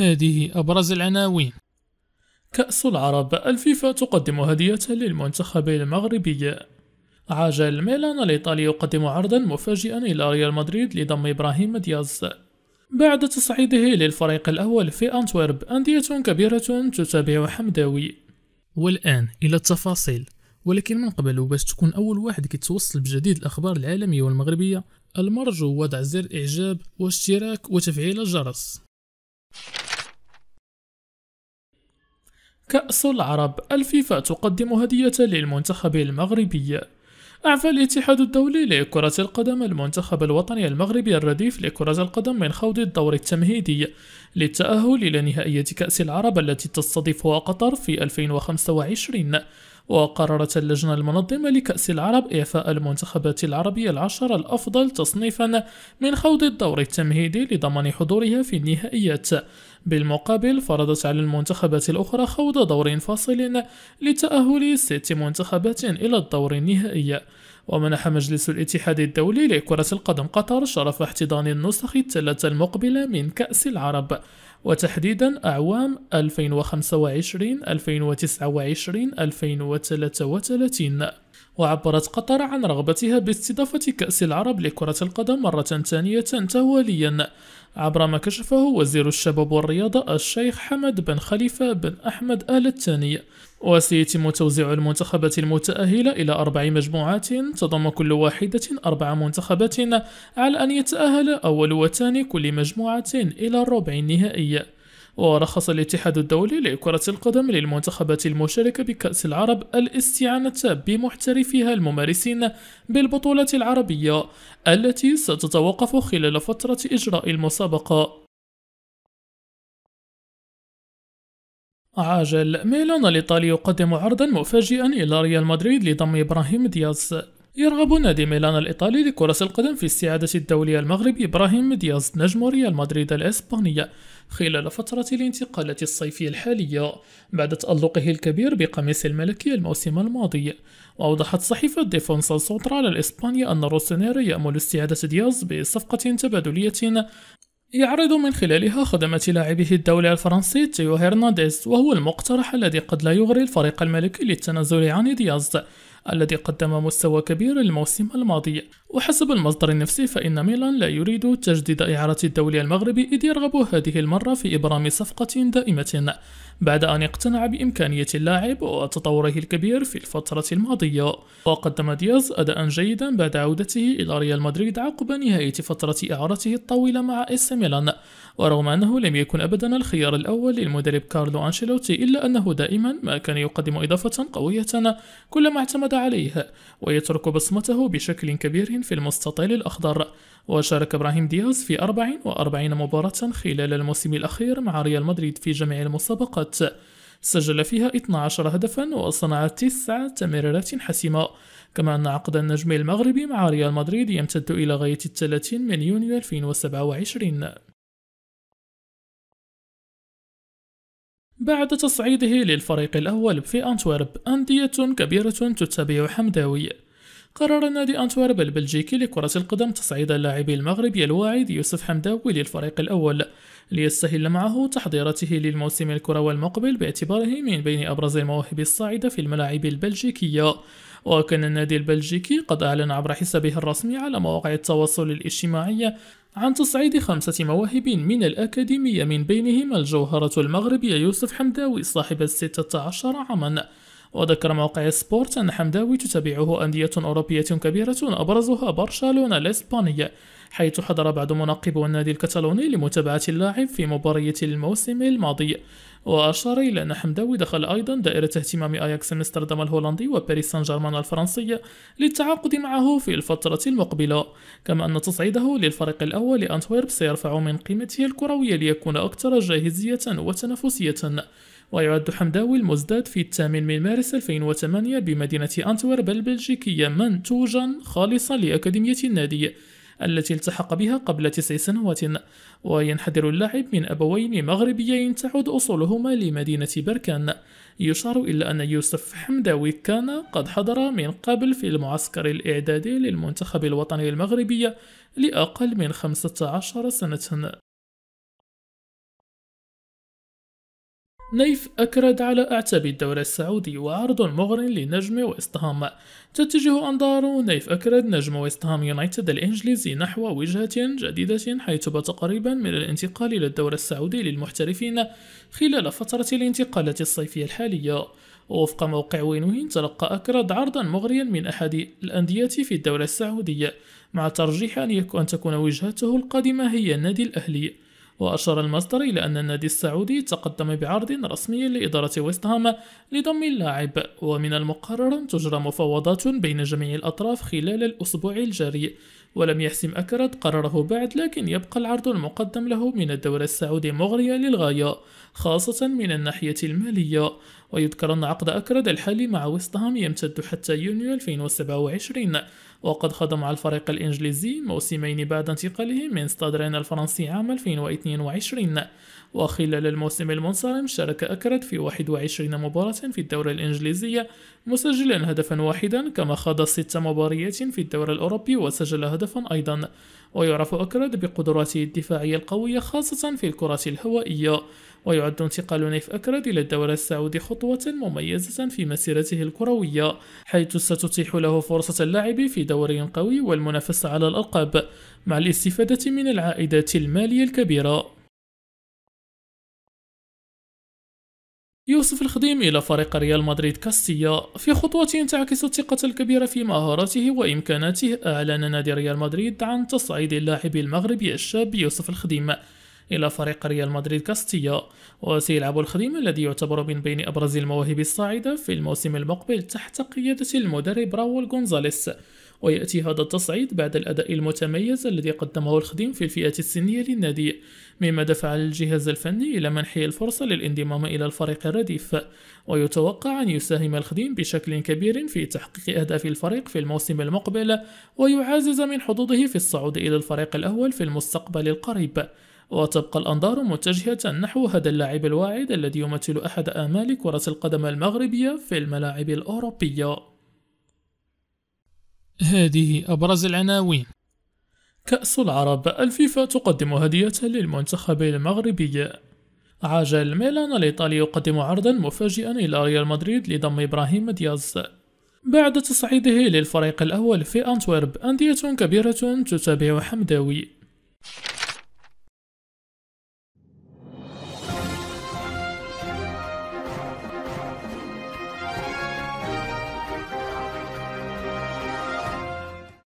هذه أبرز العناوين كأس العرب الفيفا تقدم هدية للمنتخب المغربي عجل ميلان الإيطالي يقدم عرضا مفاجئا إلى ريال مدريد لضم إبراهيم دياز بعد تصعيده للفريق الأول في أنتويرب أندية كبيرة تتابع حمداوي والآن إلى التفاصيل ولكن من قبل وباش تكون أول واحد كيتوصل بجديد الأخبار العالمية والمغربية المرجو وضع زر إعجاب واشتراك وتفعيل الجرس you كأس العرب الفيفا تقدم هدية للمنتخب المغربي أعفى الاتحاد الدولي لكرة القدم المنتخب الوطني المغربي الرديف لكرة القدم من خوض الدور التمهيدي للتأهل إلى نهائية كأس العرب التي تستضيفها قطر في 2025 وقررت اللجنة المنظمة لكأس العرب إعفاء المنتخبات العربية العشر الأفضل تصنيفا من خوض الدور التمهيدي لضمان حضورها في النهائيات بالمقابل فرضت على المنتخبات الأخرى خوض دور فاصل لتأهل ست منتخبات إلى الدور النهائي ومنح مجلس الاتحاد الدولي لكرة القدم قطر شرف احتضان النسخ الثلاثة المقبلة من كأس العرب وتحديدا أعوام 2025 2029 2033 وعبرت قطر عن رغبتها باستضافة كأس العرب لكرة القدم مرة ثانية تواليا عبر ما كشفه وزير الشباب والرياضة الشيخ حمد بن خليفة بن أحمد آل الثاني وسيتم توزيع المنتخبات المتأهلة إلى أربع مجموعات تضم كل واحدة أربع منتخبات على أن يتأهل أول وثاني كل مجموعة إلى الربع النهائي ورخص الاتحاد الدولي لكرة القدم للمنتخبات المشاركة بكأس العرب الاستعانة بمحترفيها الممارسين بالبطولة العربية التي ستتوقف خلال فترة إجراء المسابقة عاجل ميلان الإيطالي يقدم عرضا مفاجئا إلى ريال مدريد لضم إبراهيم دياز يرغب نادي ميلان الإيطالي لكرة القدم في استعادة الدولي المغربي إبراهيم دياز نجم ريال مدريد الإسبانية خلال فترة الانتقالات الصيفية الحالية بعد تألقه الكبير بقميص الملكي الموسم الماضي وأوضحت صحيفة ديفونسا سوترا على الإسبانيا أن روسونيري يأمل استعادة دياز بصفقة تبادلية يعرض من خلالها خدمات لاعبه الدولي الفرنسي تيو هيرنانديز وهو المقترح الذي قد لا يغري الفريق الملكي للتنازل عن دياز الذي قدم مستوى كبير الموسم الماضي وحسب المصدر النفسي فإن ميلان لا يريد تجديد إعارة الدولي المغربي إذ يرغب هذه المرة في إبرام صفقة دائمة بعد أن اقتنع بإمكانية اللاعب وتطوره الكبير في الفترة الماضية وقدم دياز أداء جيدا بعد عودته إلى ريال مدريد عقب نهاية فترة إعارته الطويلة مع إس ميلان ورغم أنه لم يكن أبدا الخيار الأول للمدرب كارلو أنشيلوتي إلا أنه دائما ما كان يقدم إضافة قوية كلما اعتمد عليه ويترك بصمته بشكل كبير في المستطيل الأخضر وشارك إبراهيم دياز في 44 مباراة خلال الموسم الأخير مع ريال مدريد في جميع المسابقات سجل فيها 12 هدفا وصنع 9 تمريرات حسمة كما أن عقد النجم المغربي مع ريال مدريد يمتد إلى غاية 30 من يونيو 2027 بعد تصعيده للفريق الأول في أنتورب أندية كبيرة تتبع حمداوي قرر نادي أنتوارب البلجيكي لكرة القدم تصعيد اللاعب المغربي الواعد يوسف حمداوي للفريق الأول ليسهل معه تحضيرته للموسم الكروي المقبل باعتباره من بين أبرز المواهب الصاعدة في الملاعب البلجيكية وكان النادي البلجيكي قد أعلن عبر حسابه الرسمي على مواقع التواصل الاجتماعي عن تصعيد خمسة مواهب من الأكاديمية من بينهم الجوهرة المغربية يوسف حمداوي صاحب الستة عشر عامًا وذكر موقع سبورت أن حمداوي تتابعه أندية أوروبية كبيرة أبرزها برشلونة الإسبانية حيث حضر بعض مناقب النادي الكتالوني لمتابعة اللاعب في مباراة الموسم الماضي وأشار إلى أن حمداوي دخل أيضا دائرة اهتمام أياكس أمستردام الهولندي وباريس سان جيرمان الفرنسية للتعاقد معه في الفترة المقبلة كما أن تصعيده للفريق الأول لأنتويرب سيرفع من قيمته الكروية ليكون أكثر جاهزية وتنافسية ويعد حمداوي المزداد في الثامن من مارس 2008 بمدينة أنتورب البلجيكية منتوجا خالصا لأكاديمية النادي التي التحق بها قبل تسع سنوات وينحدر اللاعب من أبوين مغربيين تعود أصولهما لمدينة بركان يشار إلى أن يوسف حمداوي كان قد حضر من قبل في المعسكر الإعدادي للمنتخب الوطني المغربي لأقل من 15 سنة نيف أكرد على أعتاب الدوري السعودي وعرض مغر لنجم ويستهام تتجه أنظار نيف أكرد نجم ويستهام يونايتد الإنجليزي نحو وجهة جديدة حيث بات قريبا من الانتقال إلى الدوري السعودي للمحترفين خلال فترة الانتقالات الصيفية الحالية ووفق موقع وينوين تلقى أكرد عرضا مغريا من أحد الأندية في الدوري السعودية مع ترجيح أن تكون وجهته القادمة هي النادي الأهلي وأشار المصدر إلى أن النادي السعودي تقدم بعرض رسمي لإدارة ويست هام لضم اللاعب ومن المقرر أن تجرى مفاوضات بين جميع الأطراف خلال الأسبوع الجاري ولم يحسم أكرد قراره بعد لكن يبقى العرض المقدم له من الدولة السعودي مغرية للغاية خاصة من الناحية المالية ويذكر أن عقد أكرد الحالي مع ويست هام يمتد حتى يونيو 2027 وقد خاض على الفريق الإنجليزي موسمين بعد انتقاله من ستاد رين الفرنسي عام 2022 وخلال الموسم المنصرم شارك أكرد في 21 مباراة في الدورة الإنجليزية مسجلا هدفا واحدا كما خاض ست مباريات في الدورة الأوروبي وسجل هدفا أيضا ويعرف أكراد بقدراته الدفاعية القوية خاصة في الكرة الهوائية ويعد انتقال نيف أكراد إلى الدوري السعودي خطوة مميزة في مسيرته الكروية حيث ستتيح له فرصة اللعب في دوري قوي والمنافسة على الألقاب مع الاستفادة من العائدات المالية الكبيرة يوسف الخديم إلى فريق ريال مدريد كاستيا في خطوة تعكس الثقة الكبيرة في مهاراته وإمكاناته أعلن نادي ريال مدريد عن تصعيد اللاعب المغربي الشاب يوسف الخديم إلى فريق ريال مدريد كاستيا وسيلعب الخديم الذي يعتبر من بين أبرز المواهب الصاعدة في الموسم المقبل تحت قيادة المدرب راول غونزاليس ويأتي هذا التصعيد بعد الأداء المتميز الذي قدمه الخديم في الفئة السنية للنادي مما دفع الجهاز الفني إلى منحه الفرصة للانضمام إلى الفريق الرديف ويتوقع أن يساهم الخديم بشكل كبير في تحقيق أهداف الفريق في الموسم المقبل ويعزز من حظوظه في الصعود إلى الفريق الأول في المستقبل القريب وتبقى الأنظار متجهة نحو هذا اللاعب الواعد الذي يمثل أحد آمال كرة القدم المغربية في الملاعب الأوروبية هذه أبرز العناوين كأس العرب الفيفا تقدم هدية للمنتخب المغربي عجل ميلان الإيطالي يقدم عرضا مفاجئا إلى ريال مدريد لضم إبراهيم دياز بعد تصعيده للفريق الأول في أنتورب أندية كبيرة تتابع حمداوي